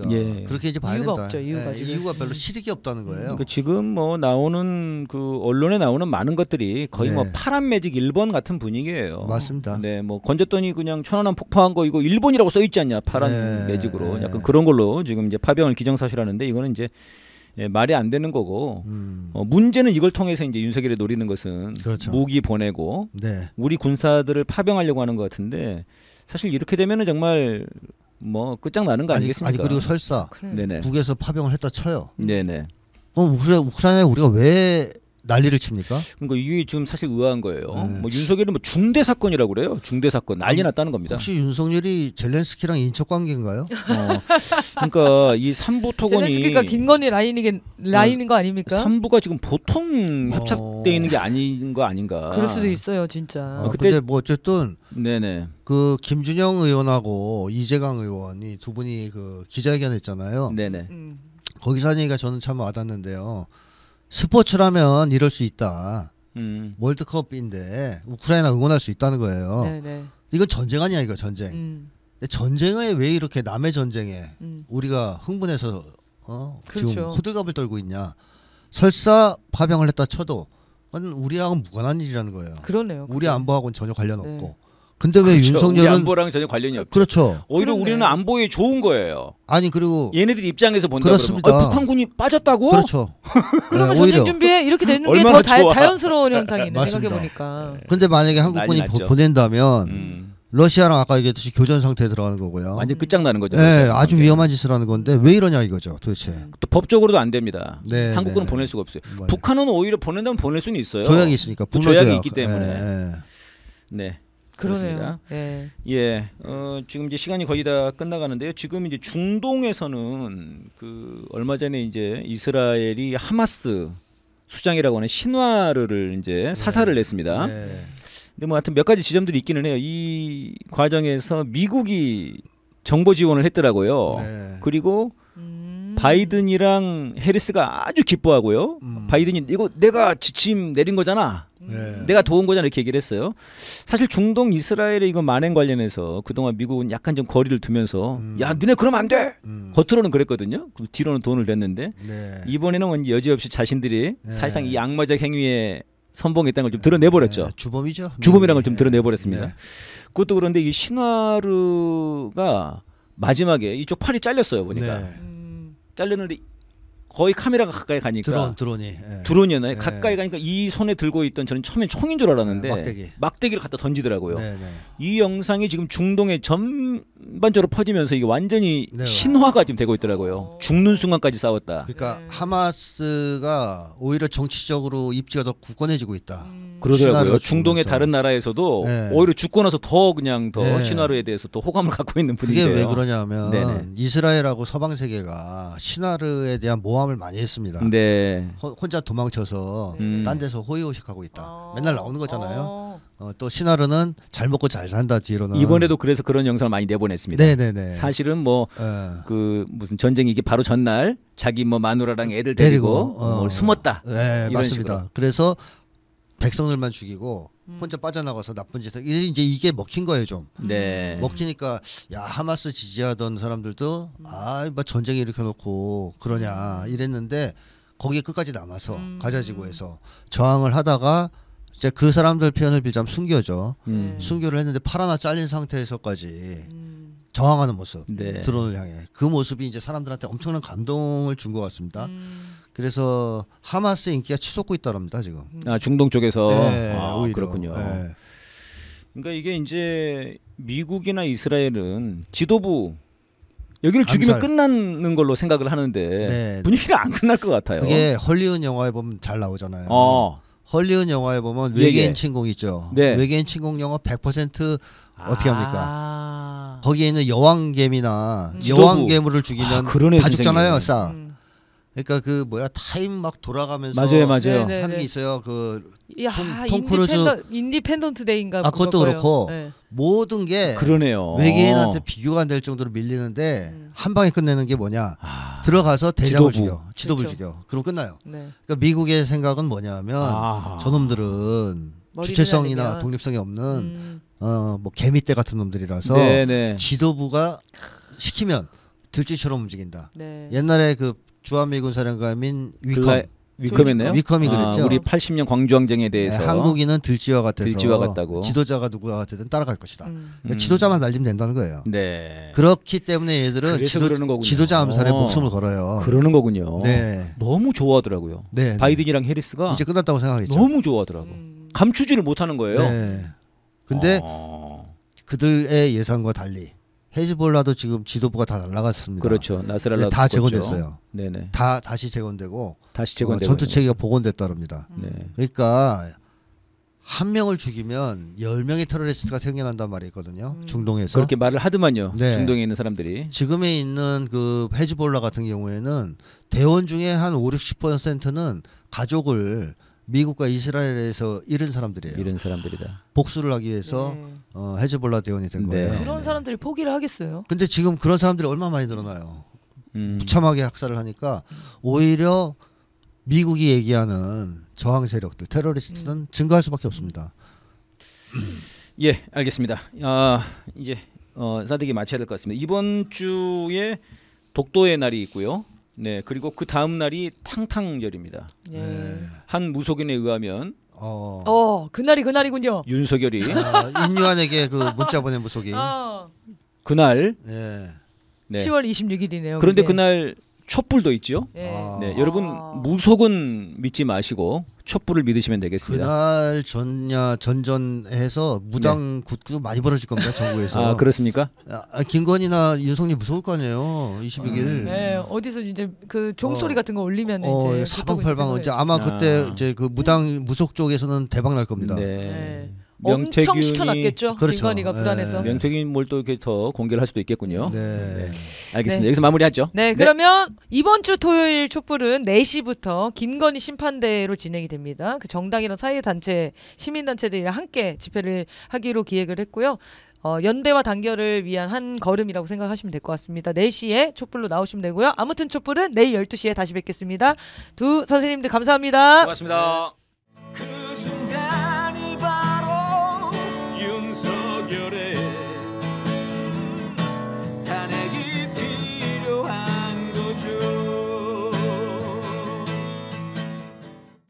있니까 그러니까 예. 그렇게 이제 봐야 이유가 된다. 없죠, 이유가 예, 지 이유가 별로 실익이 음. 없다는 거예요. 그니까 지금 뭐 나오는 그 언론에 나오는 많은 것들이 거의 뭐 네. 뭐 파란 매직 일본 같은 분위기예요. 맞습니다. 네, 뭐 건졌더니 그냥 천안함 폭파한 거 이거 일본이라고 써 있지 않냐 파란 네. 매직으로 네. 약간 그런 걸로 지금 이제 파병을 기정사실하는데 이거는 이제 예, 말이 안 되는 거고 음. 어, 문제는 이걸 통해서 이제 윤석열이 노리는 것은 그렇죠. 무기 보내고 네. 우리 군사들을 파병하려고 하는 것 같은데 사실 이렇게 되면은 정말 뭐 끝장나는 거 아니, 겠습니까 아니 그리고 설사 그래. 북에서 파병을 했다 쳐요. 네네. 그럼 우크라이나에 우리가 왜 난리를 칩니까? 그러니까 이게 지금 사실 의아한 거예요. 네. 뭐 윤석열이 뭐 중대 사건이라고 그래요. 중대 사건 난리 났다는 겁니다. 혹시 윤석열이 젤렌스키랑 인척 관계인가요? 어, 그러니까 이 삼부 토건이 젤렌스키가 김건희 라인이긴 라인인 거 아닙니까? 삼부가 지금 보통 어. 협착돼 있는 게 아닌 거 아닌가? 그럴 수도 있어요, 진짜. 아, 아, 그때 근데 뭐 어쨌든 네네. 그 김준영 의원하고 이재강 의원이 두 분이 그 기자회견했잖아요. 네네. 음. 거기서 한 얘기가 저는 참 와닿는데요. 스포츠라면 이럴 수 있다. 음. 월드컵인데 우크라이나 응원할 수 있다는 거예요. 네네. 네. 이건 전쟁 아니야 이거 전쟁. 음. 전쟁에 왜 이렇게 남의 전쟁에 음. 우리가 흥분해서 어? 그렇죠. 지금 호들갑을 떨고 있냐. 설사 파병을 했다 쳐도 우리하고 무관한 일이라는 거예요. 그러네요. 우리 그게. 안보하고는 전혀 관련 네. 없고. 네. 근데 왜 그렇죠. 윤석열은 안보랑 전혀 관련이 없죠. 그렇죠. 오히려 그렇네. 우리는 안보에 좋은 거예요. 아니 그리고 얘네들 입장에서 본다 그렇습니다. 그러면 어, 아, 북한군이 빠졌다고? 그렇죠. 그러면 네, 전쟁 준비해 이렇게 되는 게 더 자연스러운 현상이네 네, 생각해 보니까. 네. 근데 만약에 한국군이 보, 보낸다면 음. 러시아랑 아까 얘기했듯이 교전 상태에 들어가는 거고요. 완전 끝장나는 거죠. 네, 아주 위험한 짓을 하는 건데 왜 이러냐 이거죠, 도대체. 또 법적으로도 안 됩니다. 네, 한국군은 네. 보낼 수가 없어요. 맞아요. 뭐, 네. 북한은 오히려 보낸다면 보낼 수는 있어요. 조약이 있으니까. 그 조약이 있기 때문에. 네. 그렇습니다. 네. 예, 어, 지금 이제 시간이 거의 다 끝나가는데요. 지금 이제 중동에서는 그 얼마 전에 이제 이스라엘이 하마스 수장이라고 하는 신화를 이제 네. 사살을 냈습니다. 네. 근데 뭐 하여튼 몇 가지 지점들이 있기는 해요. 이 과정에서 미국이 정보 지원을 했더라고요. 네. 그리고 바이든이랑 해리스가 아주 기뻐하고요. 음. 바이든이 이거 내가 지침 내린 거잖아. 네. 내가 도운 거잖아 이렇게 얘기를 했어요. 사실 중동 이스라엘의 이거 만행 관련해서 그동안 미국은 약간 좀 거리를 두면서 음. 야 너네 그러면안 돼. 음. 겉으로는 그랬거든요. 그 뒤로는 돈을 댔는데 네. 이번에는 여지없이 자신들이 네. 사실상 이 악마적 행위에 선봉했다는 걸 좀 드러내버렸죠. 네. 주범이죠. 네. 주범이라는 걸좀 네. 드러내버렸습니다. 그것도 그런데 이 신화르가 마지막에 이쪽 팔이 잘렸어요 보니까. 잘렸는데 거의 카메라가 가까이 가니까 드론 드론이 예. 드론이었나요? 예. 가까이 가니까 이 손에 들고 있던 저는 처음엔 총인 줄 알았는데 예, 막대기. 막대기를 갖다 던지더라고요. 네, 네. 이 영상이 지금 중동에 전반적으로 퍼지면서 이게 완전히 네. 신화가 지금 되고 있더라고요. 죽는 순간까지 싸웠다. 그러니까 하마스가 오히려 정치적으로 입지가 더 굳건해지고 있다. 음. 그러더라고요. 중동의 다른 나라에서도 네. 오히려 죽고 나서 더 그냥 더 네. 신화로에 대해서 또 호감을 갖고 있는 분위기예요. 그게 왜 그러냐면 네네. 이스라엘하고 서방 세계가 신화르에 대한 모함을 많이 했습니다. 네. 호, 혼자 도망쳐서 음. 딴 데서 호의호식하고 있다. 아. 맨날 나오는 거잖아요. 아. 어, 또 신화르는 잘 먹고 잘 산다 뒤로는 이번에도 그래서 그런 영상을 많이 내보냈습니다. 네네네. 사실은 뭐그 예. 네. 무슨 전쟁 이게 바로 전날 자기 뭐 마누라랑 애들 데리고, 데리고 어. 뭐 숨었다. 네 맞습니다. 식으로. 그래서 백성들만 죽이고 음. 혼자 빠져나가서 나쁜 짓을 이제 이게 먹힌 거예요 좀 음. 네. 먹히니까 야 하마스 지지하던 사람들도 음. 아뭐 전쟁 에 일으켜놓고 그러냐 이랬는데 거기에 끝까지 남아서 음. 가자지구에서 저항을 하다가 이제 그 사람들 표현을 빌자면 순교죠 음. 네. 순교를 했는데 팔 하나 잘린 상태에서까지 음. 저항하는 모습 네. 드론을 향해 그 모습이 이제 사람들한테 엄청난 감동을 준 것 같습니다. 그래서 하마스 인기가 치솟고 있다랍니다 지금. 음. 아 중동 쪽에서 네, 아, 오히려. 그렇군요. 네. 그러니까 이게 이제 미국이나 이스라엘은 지도부 여기를 죽이면 암살. 끝나는 걸로 생각을 하는데 네. 네. 분위기가 안 끝날 것 같아요. 그게 헐리우드 영화에 보면 잘 나오잖아요. 어. 헐리우드 영화에 보면 예, 외계인 예. 침공 있죠. 네. 외계인 침공 영화 100% 어떻게 아. 합니까? 아~ 거기에 있는 여왕개미나 음. 여왕개물을 죽이면 아, 다 죽잖아요, 싹. 그러니까 그 뭐야 타임 막 돌아가면서 맞아요, 맞아요. 네, 네 게 네. 있어요. 그톰 크루즈 인디펜던트 데이인가 아 그것도 그렇고 네. 모든 게 그러네요. 외계인한테 비교가 안 될 정도로 밀리는데 음. 한 방에 끝내는 게 뭐냐? 아, 들어가서 대장을 지도부. 죽여, 지도부를 그렇죠. 죽여. 그럼 끝나요. 네. 그러니까 미국의 생각은 뭐냐면 아. 저놈들은 주체성이나 아니면. 독립성이 없는 음. 어뭐 개미떼 같은 놈들이라서 네네. 네. 지도부가 시키면 들쥐처럼 움직인다. 네. 옛날에 그 주한미 군사령관인 위컴 위컴이네요. 위컴이 아, 그랬죠. 아, 우리 80년 광주항쟁에 네, 대해서 네, 한국인은 들쥐와 같아서 들쥐와 같다고. 지도자가 누구와 같든 따라갈 것이다. 음. 그러니까 지도자만 날리면 된다는 거예요. 네. 그렇기 때문에 얘들은 지도, 자 암살에 어. 목숨을 걸어요. 그러는 거군요. 네. 너무 좋아하더라고요. 네. 네. 바이든이랑 해리스가 이제 끝났다고 생각하죠 너무 좋아하더라고. 음. 감추지를 못하는 거예요. 네. 근데 어. 그들의 예상과 달리 헤즈볼라도 지금 지도부가 다 날라갔습니다. 그렇죠. 나스랄라 다 재건됐어요. 네네. 다 다시 재건되고 다시 재건 어, 전투 체계가 복원됐다랍니다. 음. 네. 그러니까 한 명을 죽이면 열 명의 테러리스트가 생겨난단 말이 있거든요. 음. 중동에서 그렇게 말을 하더만요. 네. 중동에 있는 사람들이 지금에 있는 그 헤즈볼라 같은 경우에는 대원 중에 한 5, 60%는 가족을 미국과 이스라엘에서 잃은 사람들이에요. 잃은 사람들이다. 복수를 하기 위해서 네. 어, 헤즈볼라 대원이 된 네. 거예요. 네. 그런 사람들이 포기를 하겠어요? 근데 지금 그런 사람들이 얼마 많이 늘어나요. 음. 무참하게 학살을 하니까 오히려 미국이 얘기하는 저항 세력들, 테러리스트는 음. 증가할 수밖에 없습니다. 음. 예, 알겠습니다. 아, 이제 어, 사드기 마쳐야 될 것 같습니다. 이번 주에 독도의 날이 있고요. 네, 그리고 그 다음 날이 탕탕절입니다. 예. 네. 한 무속인에 의하면 어. 어 그날이 그날이군요. 윤석열이 아, 인류한에게 그 문자 보낸 무속인. 어. 그날 예. 네. 10월 26일이네요. 그런데 그날 촛불도 있죠요 예. 아. 네. 아. 여러분 무속은 믿지 마시고 촛불을 믿으시면 되겠습니다. 그날 전야 전전해서 무당 네. 굿구 많이 벌어질 겁니다. 정부에서. 아 그렇습니까? 아, 아 김건희나 윤석열 무서울 거 아니에요. 22일. 음. 네, 어디서 이제 그 종소리 어. 같은 거 올리면 어, 이제 사방팔방 이제 아마 그때 아. 이제 그 무당 무속 쪽에서는 대박 날 겁니다. 네. 네. 명태균이 엄청 시켜놨겠죠. 그렇죠. 김건희가 불안해서. 네. 명태균 몰도 이렇게 더 공개를 할 수도 있겠군요. 네. 네. 알겠습니다. 네. 여기서 마무리하죠. 네, 네. 그러면 이번 주 토요일 촛불은 4시부터 김건희 심판대로 진행이 됩니다. 그 정당이나 사회단체, 시민단체들이랑 함께 집회를 하기로 기획을 했고요. 어, 연대와 단결을 위한 한 걸음이라고 생각하시면 될 것 같습니다. 4시에 촛불로 나오시면 되고요. 아무튼 촛불은 내일 12시에 다시 뵙겠습니다. 두 선생님들 감사합니다. 고맙습니다.